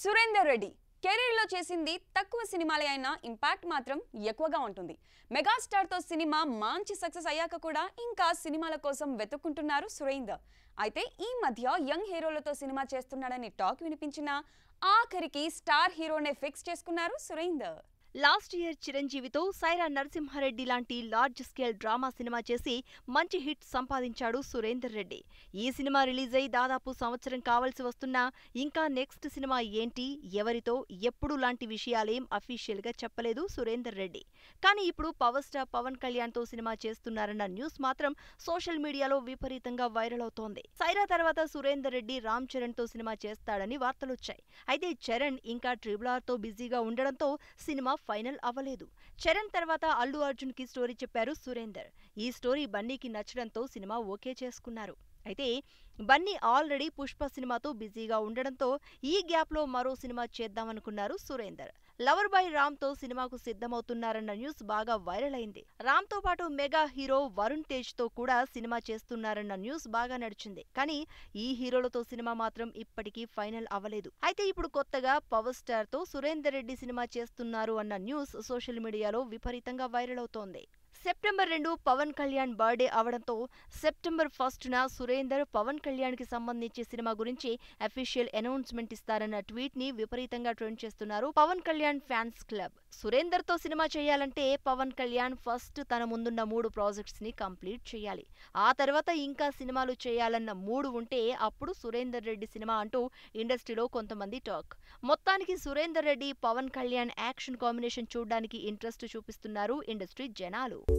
సురేందర్ రెడ్డి కెరీర్లో చేసింది తక్కువ సినిమాలే అయినా ఇంపాక్ట్ మాత్రం ఎక్కువగా ఉంటుంది మెగాస్టార్తో సినిమా మంచి సక్సెస్ అయ్యాక కూడా ఇంకా సినిమాల కోసం వెతుక్కుంటున్నారు సురేందర్ అయితే ఈ మధ్య యంగ్ హీరోలతో సినిమా చేస్తున్నాడని టాక్ వినిపించిన ఆఖరికి స్టార్ హీరోనే ఫిక్స్ చేసుకున్నారు సురేందర్ లాస్ట్ ఇయర్ చిరంజీవితో సైరా నరసింహారెడ్డి లాంటి లార్జ్ స్కేల్ డ్రామా సినిమా చేసి మంచి హిట్ సంపాదించాడు సురేందర్ రెడ్డి ఈ సినిమా రిలీజ్ అయి దాదాపు సంవత్సరం కావాల్సి వస్తున్నా ఇంకా నెక్స్ట్ సినిమా ఏంటి ఎవరితో ఎప్పుడు లాంటి విషయాలేం అఫీషియల్గా చెప్పలేదు సురేందర్ రెడ్డి కానీ ఇప్పుడు పవర్ స్టార్ పవన్ కళ్యాణ్తో సినిమా చేస్తున్నారన్న న్యూస్ మాత్రం సోషల్ మీడియాలో విపరీతంగా వైరల్ అవుతోంది సైరా తర్వాత సురేందర్ రెడ్డి రామ్ చరణ్తో సినిమా చేస్తాడని వార్తలొచ్చాయి అయితే చరణ్ ఇంకా ట్రిబుల్ ఆర్తో బిజీగా ఉండడంతో సినిమా ఫైనల్ అవ్వలేదు చరణ్ తర్వాత అల్లు అర్జున్ కి స్టోరీ చెప్పారు సురేందర్ ఈ స్టోరీ బన్నీకి నచ్చడంతో సినిమా ఓకే చేసుకున్నారు అయితే బన్నీ ఆల్రెడీ పుష్ప సినిమాతో బిజీగా ఉండడంతో ఈ గ్యాప్లో మరో సినిమా చేద్దామనుకున్నారు సురేందర్ లవర్ బై రామ్తో సినిమాకు సిద్ధమవుతున్నారన్న న్యూస్ బాగా వైరల్ అయింది రామ్తో పాటు మెగా హీరో వరుణ్ తేజ్తో కూడా సినిమా చేస్తున్నారన్న న్యూస్ బాగా నడిచింది కానీ ఈ హీరోలతో సినిమా మాత్రం ఇప్పటికీ ఫైనల్ అవ్వలేదు అయితే ఇప్పుడు కొత్తగా పవర్ స్టార్తో సురేందర్ రెడ్డి సినిమా చేస్తున్నారు అన్న న్యూస్ సోషల్ మీడియాలో విపరీతంగా వైరల్ అవుతోంది సెప్టెంబర్ రెండు పవన్ కళ్యాణ్ బర్త్డే అవడంతో సెప్టెంబర్ ఫస్ట్న సురేందర్ పవన్ కళ్యాణ్కి సంబంధించి సినిమా గురించి అఫీషియల్ అనౌన్స్మెంట్ ఇస్తారన్న ట్వీట్ ని విపరీతంగా ట్రెండ్ చేస్తున్నారు పవన్ కళ్యాణ్ ఫ్యాన్స్ క్లబ్ సురేందర్తో సినిమా చేయాలంటే పవన్ కళ్యాణ్ ఫస్ట్ తన ముందున్న మూడు ప్రాజెక్ట్స్ ని కంప్లీట్ చేయాలి ఆ తర్వాత ఇంకా సినిమాలు చేయాలన్న మూడు ఉంటే అప్పుడు సురేందర్ రెడ్డి సినిమా అంటూ ఇండస్ట్రీలో కొంతమంది టాక్ మొత్తానికి సురేందర్ రెడ్డి పవన్ కళ్యాణ్ యాక్షన్ కాంబినేషన్ చూడడానికి ఇంట్రెస్ట్ చూపిస్తున్నారు ఇండస్ట్రీ జనాలు